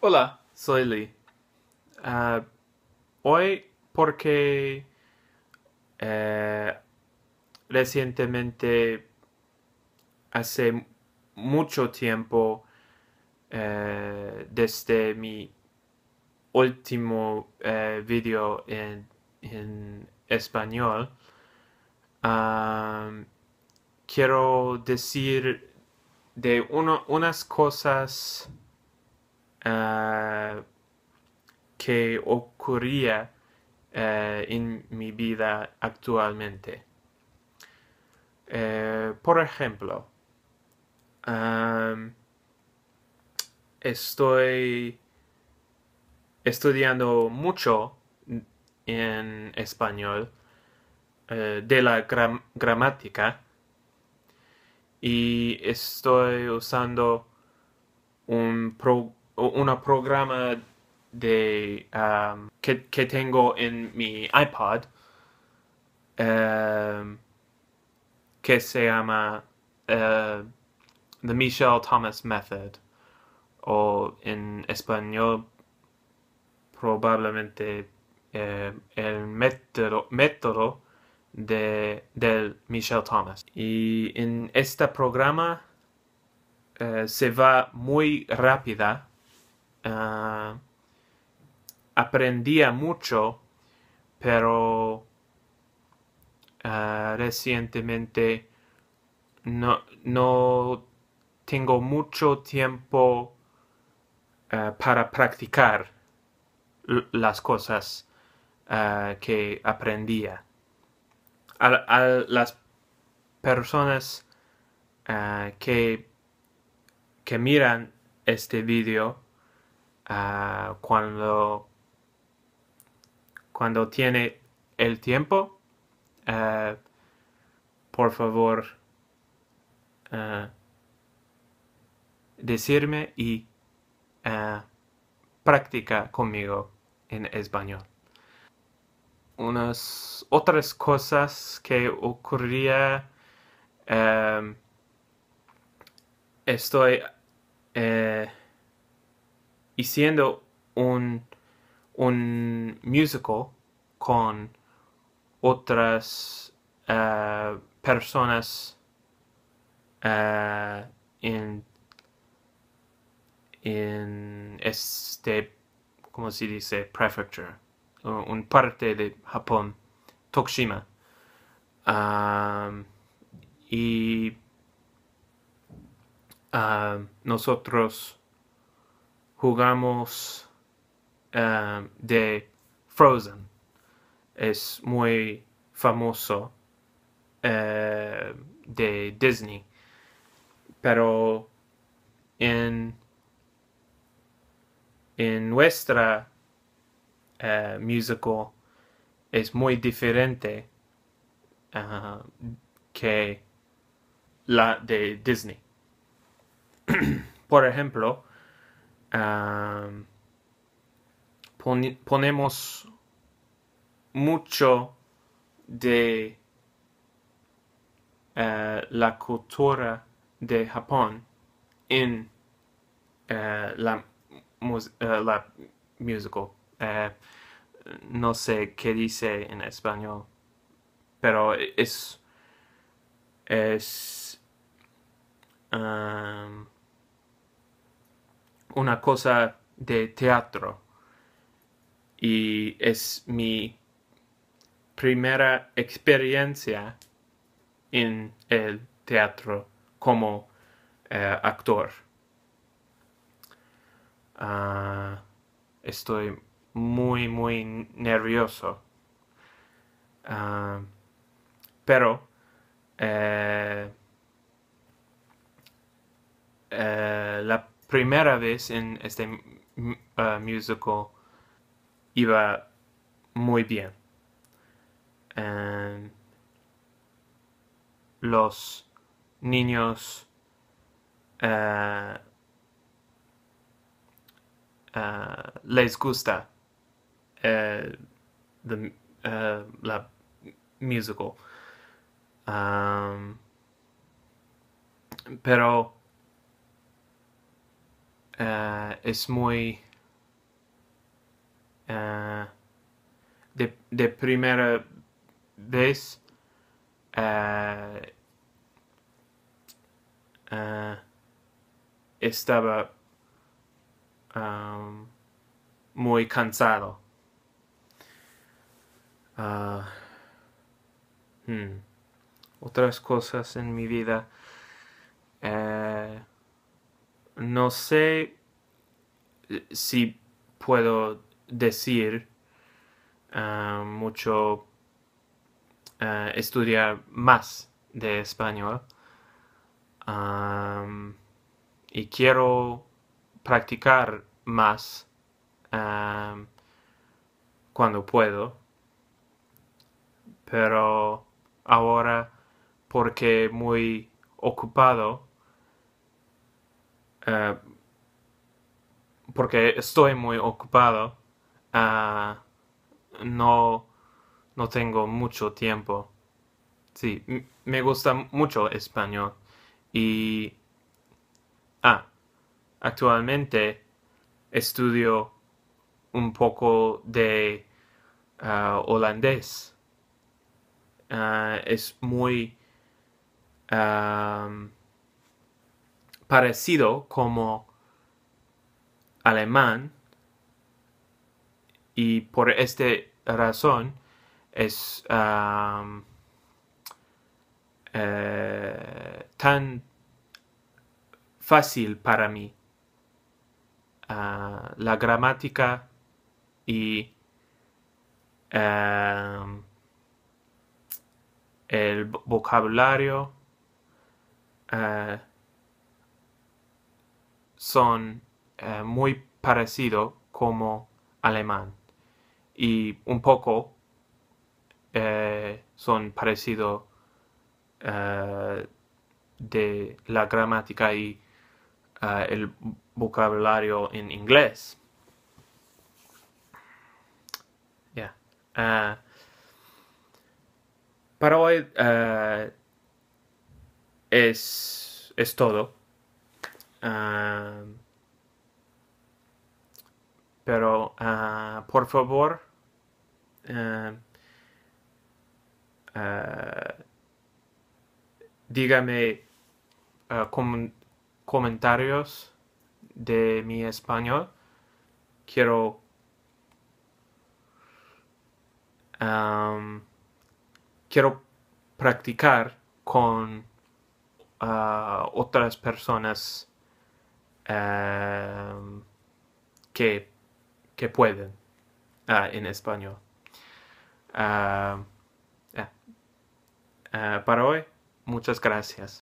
Hola, soy Lee. Ah, hoy porque eh, recientemente, hace mucho tiempo, eh, desde mi último eh, video en, en español, quiero decir de unas cosas Ah, que ocurría eh, en mi vida actualmente. Eh, por ejemplo, estoy estudiando mucho en español eh, de la gramática y estoy usando un programa un programa um, que, tengo en mi iPod um, que se llama uh, The Michelle Thomas Method o en español probablemente uh, el método, de, del Michelle Thomas. Y en este programa uh, se va muy rápida Ah, aprendía mucho, pero ah, recientemente no, no, tengo mucho tiempo ah, para practicar las cosas que aprendía. A, las personas que, que miran este vídeo Ah, cuando, cuando tiene el tiempo, ah, por favor, ah, decirme y practica conmigo en español. Unas otras cosas que ocurría. estoy eh, y siendo un, un musical con otras eh, personas eh, en, este, como se dice? Prefecture, un parte de Japón, Tokushima. Um, y uh, nosotros jugamos eh, de Frozen. Es muy famoso eh, de Disney. Pero en, en nuestra eh, musical es muy diferente que la de Disney. Por ejemplo, ponemos mucho de eh, la cultura de Japón en eh, la, eh, la, musical. no sé qué dice en español, pero es... es una cosa de teatro y es mi primera experiencia en el teatro como eh, actor. Ah, estoy muy, muy nervioso. Ah, pero eh, eh, la primera vez en este mm, uh, musical iba muy bien. los niños uh, uh, les gusta el la musical um, pero Ah, es muy ah, de, de, primera vez ah, estaba muy cansado hmm. otras cosas en mi vida eh, no sé eh, si puedo decir eh, mucho eh, estudiar más de español y quiero practicar más cuando puedo pero ahora porque muy ocupado eh, porque estoy muy ocupado, eh, no, no tengo mucho tiempo. Sí, me gusta mucho español y... Ah, actualmente estudio un poco de eh, holandés. es muy parecido como alemán y por esta razón es um, eh, tan fácil para mí uh, la gramática y um, el vocabulario uh, son eh, muy parecidos como alemán y un poco eh, son parecidos eh, de la gramática y el vocabulario en inglés. para hoy es todo. Ah, pero ah, por favor, ah, dígame comentarios de mi español. Quiero quiero practicar con otras personas que, que, pueden ah, en español. Eh, eh, para hoy, muchas gracias.